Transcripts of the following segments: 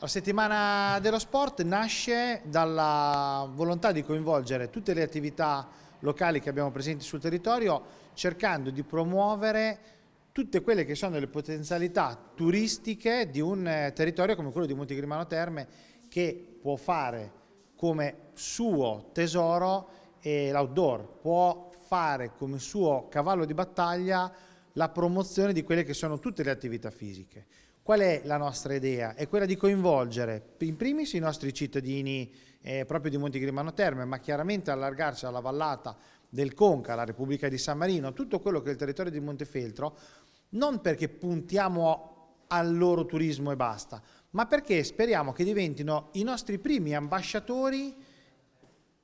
La settimana dello sport nasce dalla volontà di coinvolgere tutte le attività locali che abbiamo presenti sul territorio cercando di promuovere tutte quelle che sono le potenzialità turistiche di un eh, territorio come quello di Montegrimano Terme che può fare come suo tesoro l'outdoor, può fare come suo cavallo di battaglia la promozione di quelle che sono tutte le attività fisiche. Qual è la nostra idea? È quella di coinvolgere in primis i nostri cittadini eh, proprio di Monti Grimano Terme, ma chiaramente allargarci alla vallata del Conca, alla Repubblica di San Marino, tutto quello che è il territorio di Montefeltro, non perché puntiamo al loro turismo e basta, ma perché speriamo che diventino i nostri primi ambasciatori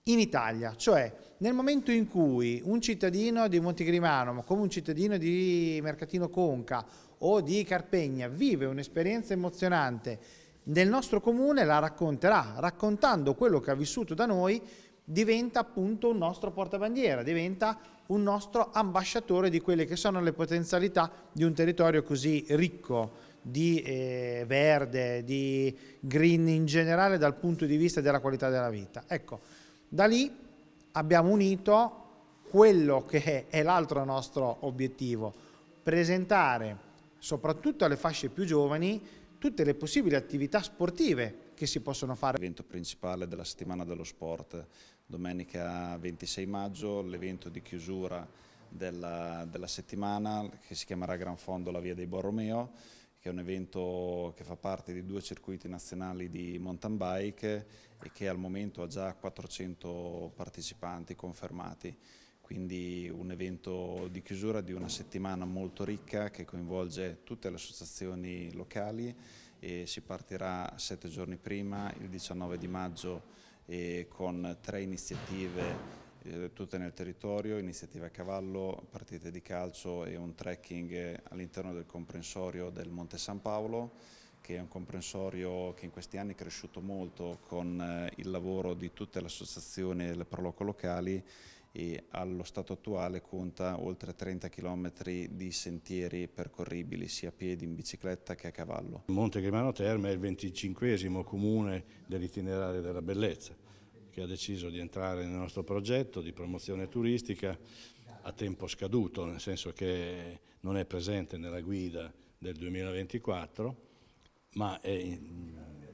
in Italia, cioè nel momento in cui un cittadino di Montegrimano, come un cittadino di Mercatino Conca o di Carpegna, vive un'esperienza emozionante nel nostro comune, la racconterà, raccontando quello che ha vissuto da noi, diventa appunto un nostro portabandiera, diventa un nostro ambasciatore di quelle che sono le potenzialità di un territorio così ricco di eh, verde, di green in generale dal punto di vista della qualità della vita. Ecco, da lì abbiamo unito quello che è l'altro nostro obiettivo, presentare soprattutto alle fasce più giovani tutte le possibili attività sportive che si possono fare. L'evento principale della settimana dello sport, domenica 26 maggio, l'evento di chiusura della, della settimana che si chiamerà Gran Fondo la Via dei Borromeo, che è un evento che fa parte di due circuiti nazionali di mountain bike e che al momento ha già 400 partecipanti confermati. Quindi un evento di chiusura di una settimana molto ricca che coinvolge tutte le associazioni locali e si partirà sette giorni prima, il 19 di maggio, con tre iniziative eh, tutte nel territorio, iniziative a cavallo, partite di calcio e un trekking all'interno del comprensorio del Monte San Paolo che è un comprensorio che in questi anni è cresciuto molto con eh, il lavoro di tutte le associazioni e le proloco locali e allo stato attuale conta oltre 30 km di sentieri percorribili sia a piedi, in bicicletta che a cavallo. Monte Grimano Terme è il 25 comune dell'itinerario della bellezza che ha deciso di entrare nel nostro progetto di promozione turistica a tempo scaduto, nel senso che non è presente nella guida del 2024, ma è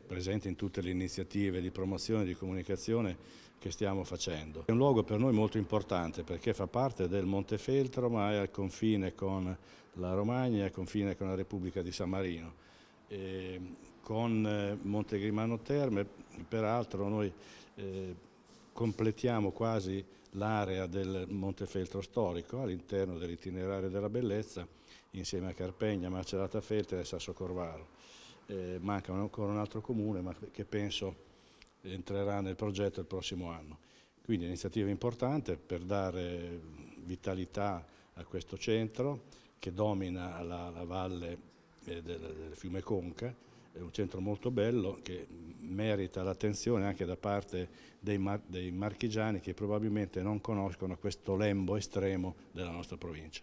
presente in tutte le iniziative di promozione e di comunicazione che stiamo facendo. È un luogo per noi molto importante perché fa parte del Montefeltro ma è al confine con la Romagna, al confine con la Repubblica di San Marino. Ehm, con eh, Montegrimano Terme, peraltro noi eh, completiamo quasi l'area del Montefeltro storico all'interno dell'itinerario della bellezza insieme a Carpegna, Macerata Feltre e Sasso Corvaro. Eh, manca ancora un altro comune ma che penso entrerà nel progetto il prossimo anno. Quindi un'iniziativa importante per dare vitalità a questo centro che domina la, la valle del, del fiume Conca è un centro molto bello che merita l'attenzione anche da parte dei, mar dei marchigiani che probabilmente non conoscono questo lembo estremo della nostra provincia.